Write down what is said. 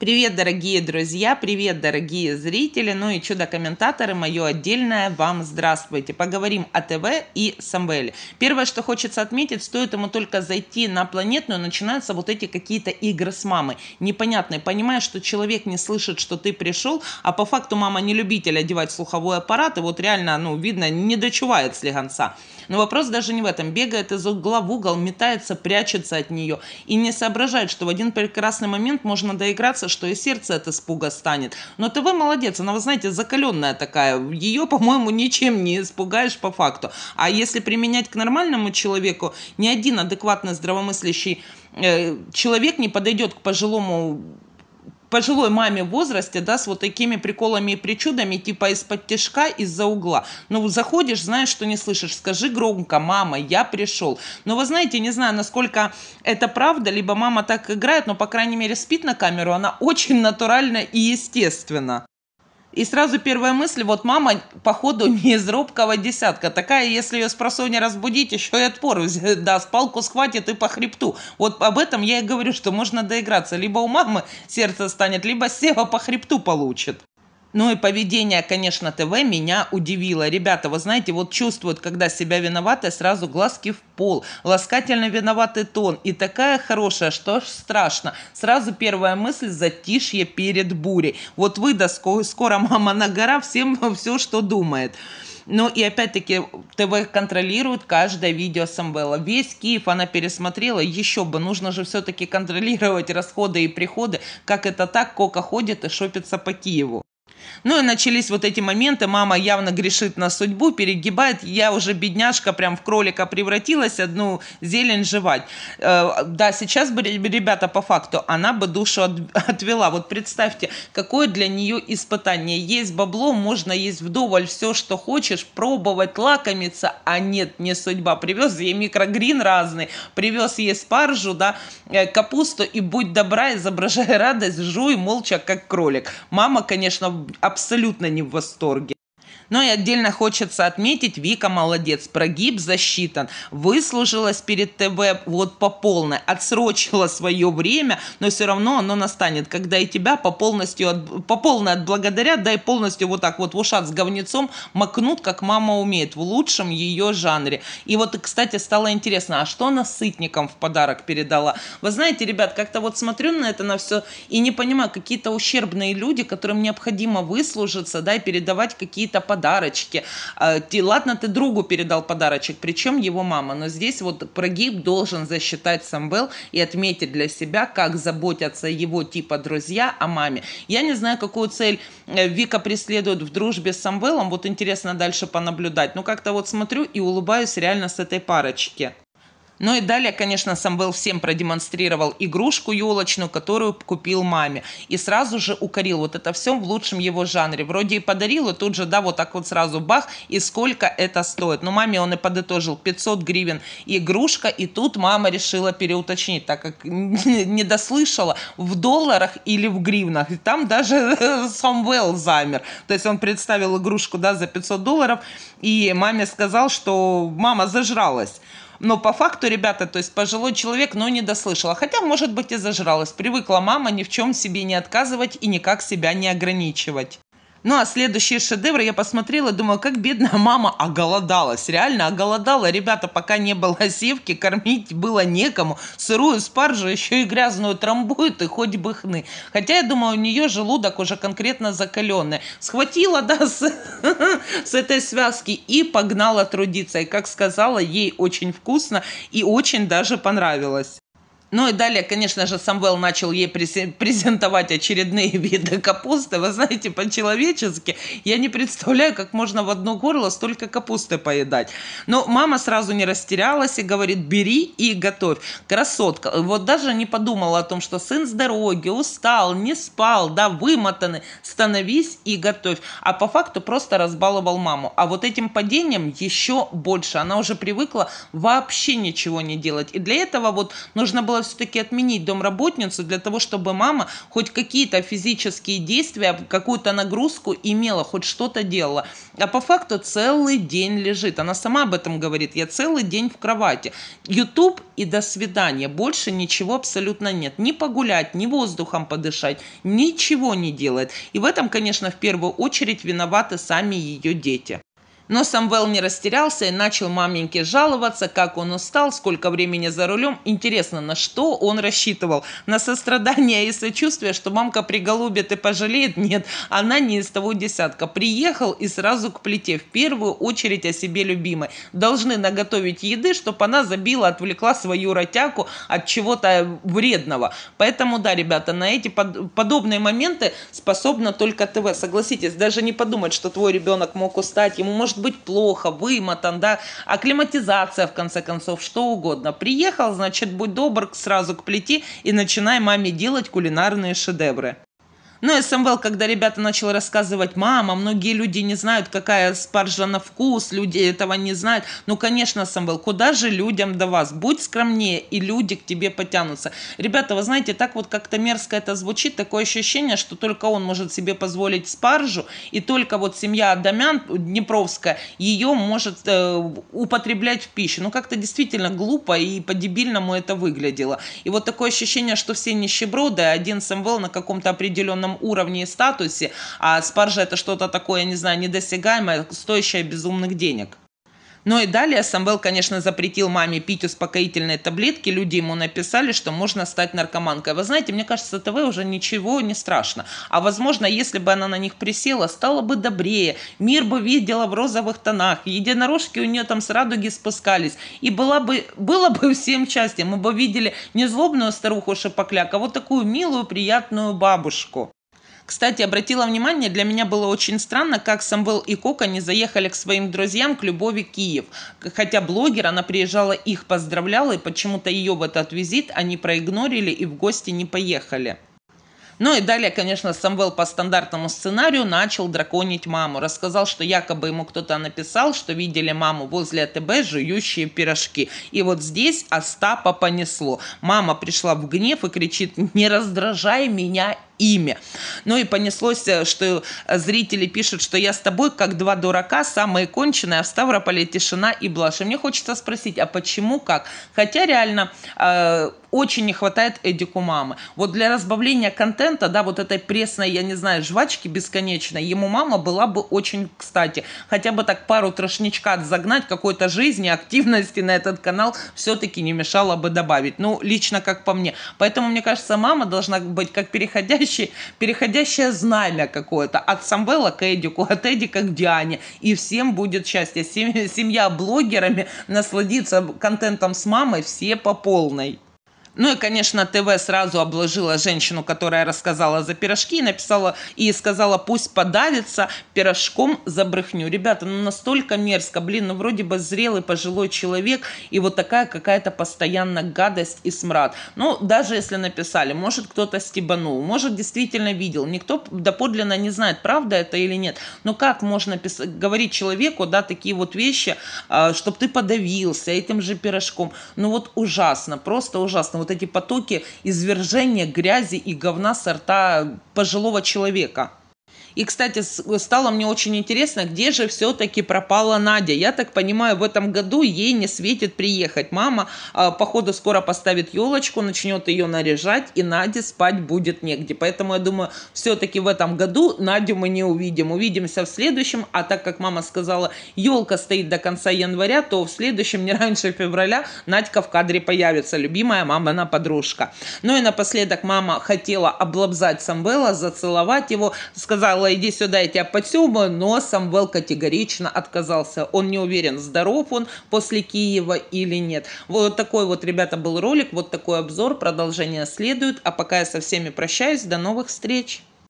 Привет, дорогие друзья, привет, дорогие зрители, ну и чудо-комментаторы, мое отдельное вам здравствуйте. Поговорим о ТВ и Самвеле. Первое, что хочется отметить, стоит ему только зайти на планетную, начинаются вот эти какие-то игры с мамой. Непонятные, понимаешь, что человек не слышит, что ты пришел, а по факту мама не любитель одевать слуховой аппарат, и вот реально, ну, видно, не дочувает слегонца. Но вопрос даже не в этом. Бегает из угла в угол, метается, прячется от нее и не соображает, что в один прекрасный момент можно доиграться, что и сердце от испуга станет. Но ты вы молодец, она, вы знаете, закаленная такая. Ее, по-моему, ничем не испугаешь по факту. А если применять к нормальному человеку, ни один адекватно здравомыслящий э, человек не подойдет к пожилому пожилой маме в возрасте, да, с вот такими приколами и причудами, типа из-под тяжка, из-за угла. Ну, заходишь, знаешь, что не слышишь, скажи громко, мама, я пришел. Но вы знаете, не знаю, насколько это правда, либо мама так играет, но, по крайней мере, спит на камеру, она очень натурально и естественно. И сразу первая мысль, вот мама, походу, не из робкого десятка. Такая, если ее с просонья разбудить, еще и отпор даст, палку схватит и по хребту. Вот об этом я и говорю, что можно доиграться. Либо у мамы сердце станет, либо Сева по хребту получит. Ну и поведение, конечно, ТВ меня удивило. Ребята, вы знаете, вот чувствуют, когда себя виноваты, сразу глазки в пол. Ласкательно виноватый тон. И такая хорошая, что ж страшно. Сразу первая мысль – затишье перед бурей. Вот выдаст скоро мама на гора всем все, что думает. Ну и опять-таки ТВ контролирует каждое видео Самвела. Весь Киев она пересмотрела. Еще бы, нужно же все-таки контролировать расходы и приходы. Как это так? Кока ходит и шопится по Киеву. Ну и начались вот эти моменты, мама явно грешит на судьбу, перегибает, я уже бедняжка прям в кролика превратилась, одну зелень жевать. Э, да, сейчас бы, ребята, по факту, она бы душу от, отвела. Вот представьте, какое для нее испытание. Есть бабло, можно есть вдоволь все, что хочешь, пробовать, лакомиться, а нет, не судьба. Привез ей микрогрин разный, привез ей спаржу, да, э, капусту, и будь добра, изображай радость, жуй молча, как кролик. Мама, конечно, абсолютно не в восторге. Ну и отдельно хочется отметить, Вика молодец, прогиб засчитан, выслужилась перед ТВ вот по полной, отсрочила свое время, но все равно оно настанет, когда и тебя по полностью, от, по полной отблагодарят, да и полностью вот так вот в ушах с говнецом макнут, как мама умеет, в лучшем ее жанре. И вот, кстати, стало интересно, а что она сытником в подарок передала? Вы знаете, ребят, как-то вот смотрю на это на все и не понимаю, какие-то ущербные люди, которым необходимо выслужиться, да, и передавать какие-то подарки подарочки. А, ты, ладно, ты другу передал подарочек, причем его мама, но здесь вот прогиб должен засчитать Самвел и отметить для себя, как заботятся его типа друзья о маме. Я не знаю, какую цель э, Вика преследует в дружбе с Самвелом, вот интересно дальше понаблюдать. Но ну, как-то вот смотрю и улыбаюсь реально с этой парочки. Ну и далее, конечно, Самвел всем продемонстрировал игрушку елочную, которую купил маме. И сразу же укорил вот это все в лучшем его жанре. Вроде и подарил, и тут же, да, вот так вот сразу бах, и сколько это стоит. Но ну, маме он и подытожил 500 гривен игрушка, и тут мама решила переуточнить, так как не дослышала, в долларах или в гривнах. И там даже Самвел замер. То есть он представил игрушку, да, за 500 долларов, и маме сказал, что мама зажралась. Но по факту, ребята, то есть пожилой человек, но ну, не дослышала. Хотя, может быть, и зажралась. Привыкла мама ни в чем себе не отказывать и никак себя не ограничивать. Ну, а следующие шедевры я посмотрела, думала, как бедная мама оголодалась. Реально оголодала. Ребята, пока не было севки, кормить было некому. Сырую спаржу еще и грязную трамбует, и хоть бы хны. Хотя, я думаю, у нее желудок уже конкретно закаленный. Схватила, да, с, с этой связки и погнала трудиться. И, как сказала, ей очень вкусно и очень даже понравилось. Ну и далее, конечно же, Самвел начал ей презентовать очередные виды капусты. Вы знаете, по-человечески я не представляю, как можно в одно горло столько капусты поедать. Но мама сразу не растерялась и говорит, бери и готовь. Красотка. Вот даже не подумала о том, что сын с дороги, устал, не спал, да, вымотанный. Становись и готовь. А по факту просто разбаловал маму. А вот этим падением еще больше. Она уже привыкла вообще ничего не делать. И для этого вот нужно было хотела все-таки отменить домработницу для того, чтобы мама хоть какие-то физические действия, какую-то нагрузку имела, хоть что-то делала. А по факту целый день лежит. Она сама об этом говорит. Я целый день в кровати. YouTube и до свидания. Больше ничего абсолютно нет. Ни погулять, ни воздухом подышать. Ничего не делает. И в этом, конечно, в первую очередь виноваты сами ее дети. Но Самвел не растерялся и начал маменьке жаловаться, как он устал, сколько времени за рулем. Интересно, на что он рассчитывал? На сострадание и сочувствие, что мамка приголубит и пожалеет? Нет, она не из того десятка. Приехал и сразу к плите. В первую очередь о себе любимой. Должны наготовить еды, чтобы она забила, отвлекла свою ротяку от чего-то вредного. Поэтому, да, ребята, на эти под... подобные моменты способна только ТВ. Согласитесь, даже не подумать, что твой ребенок мог устать. Ему может быть плохо, вымотан, да, акклиматизация, в конце концов, что угодно. Приехал, значит, будь добр сразу к плите и начинай маме делать кулинарные шедевры. Но ну, СМВЛ, эм когда ребята начал рассказывать, мама, многие люди не знают, какая спаржа на вкус, люди этого не знают. Ну, конечно, СМВЛ, эм куда же людям до вас? Будь скромнее, и люди к тебе потянутся. Ребята, вы знаете, так вот как-то мерзко это звучит, такое ощущение, что только он может себе позволить спаржу, и только вот семья Адамян, Днепровская, ее может э, употреблять в пищу. Ну, как-то действительно глупо и по-дебильному это выглядело. И вот такое ощущение, что все нищеброды, а один СМВЛ эм на каком-то определенном определенном уровне и статусе, а спаржа это что-то такое, не знаю, недосягаемое, стоящее безумных денег. Ну и далее Самвел, конечно, запретил маме пить успокоительные таблетки. Люди ему написали, что можно стать наркоманкой. Вы знаете, мне кажется, ТВ уже ничего не страшно. А возможно, если бы она на них присела, стала бы добрее. Мир бы видела в розовых тонах. Единорожки у нее там с радуги спускались. И была бы, было бы всем счастье. Мы бы видели не злобную старуху Шапокляк, а вот такую милую, приятную бабушку. Кстати, обратила внимание, для меня было очень странно, как Самвел и Кока не заехали к своим друзьям к Любови Киев. Хотя блогер, она приезжала, их поздравляла, и почему-то ее в этот визит они проигнорили и в гости не поехали. Ну и далее, конечно, Самвел по стандартному сценарию начал драконить маму. Рассказал, что якобы ему кто-то написал, что видели маму возле АТБ, жующие пирожки. И вот здесь Остапа понесло. Мама пришла в гнев и кричит «Не раздражай меня ими. Ну и понеслось, э, что э, зрители пишут, что я с тобой как два дурака, самые конченые, а в Ставрополе тишина и блажь. И мне хочется спросить, а почему как? Хотя реально э, очень не хватает Эдику мамы. Вот для разбавления контента, да, вот этой пресной, я не знаю, жвачки бесконечной, ему мама была бы очень кстати. Хотя бы так пару трошничка загнать какой-то жизни, активности на этот канал все-таки не мешало бы добавить. Ну, лично как по мне. Поэтому, мне кажется, мама должна быть как переходящая переходящее, переходящее знамя какое-то от Самвела к Эдику, от Эдика к Диане. И всем будет счастье. Семья блогерами насладится контентом с мамой все по полной. Ну и, конечно, ТВ сразу обложила женщину, которая рассказала за пирожки и написала и сказала, пусть подавится пирожком за брехню. Ребята, ну настолько мерзко, блин, ну вроде бы зрелый пожилой человек и вот такая какая-то постоянно гадость и смрад. Ну, даже если написали, может кто-то стебанул, может действительно видел, никто доподлинно не знает, правда это или нет. Но как можно писать, говорить человеку, да, такие вот вещи, а, чтобы ты подавился этим же пирожком. Ну вот ужасно, просто ужасно вот эти потоки извержения грязи и говна сорта пожилого человека. И, кстати, э, стало мне очень интересно, где же все-таки пропала Надя. Я так понимаю, в этом году ей не светит приехать. Мама, а, походу, скоро поставит елочку, начнет ее наряжать, и Наде спать будет негде. Поэтому, я думаю, все-таки в этом году Надю мы не увидим. Увидимся в следующем. А так как мама сказала, елка стоит до конца января, то в следующем, не раньше февраля, Надька в кадре появится. Любимая мама, она подружка. Ну и напоследок мама хотела облобзать Самвела, зацеловать его. Сказала иди сюда, я тебя потюмаю, но Самвел категорично отказался. Он не уверен, здоров он после Киева или нет. Вот такой вот, ребята, был ролик, вот такой обзор, продолжение следует. А пока я со всеми прощаюсь, до новых встреч!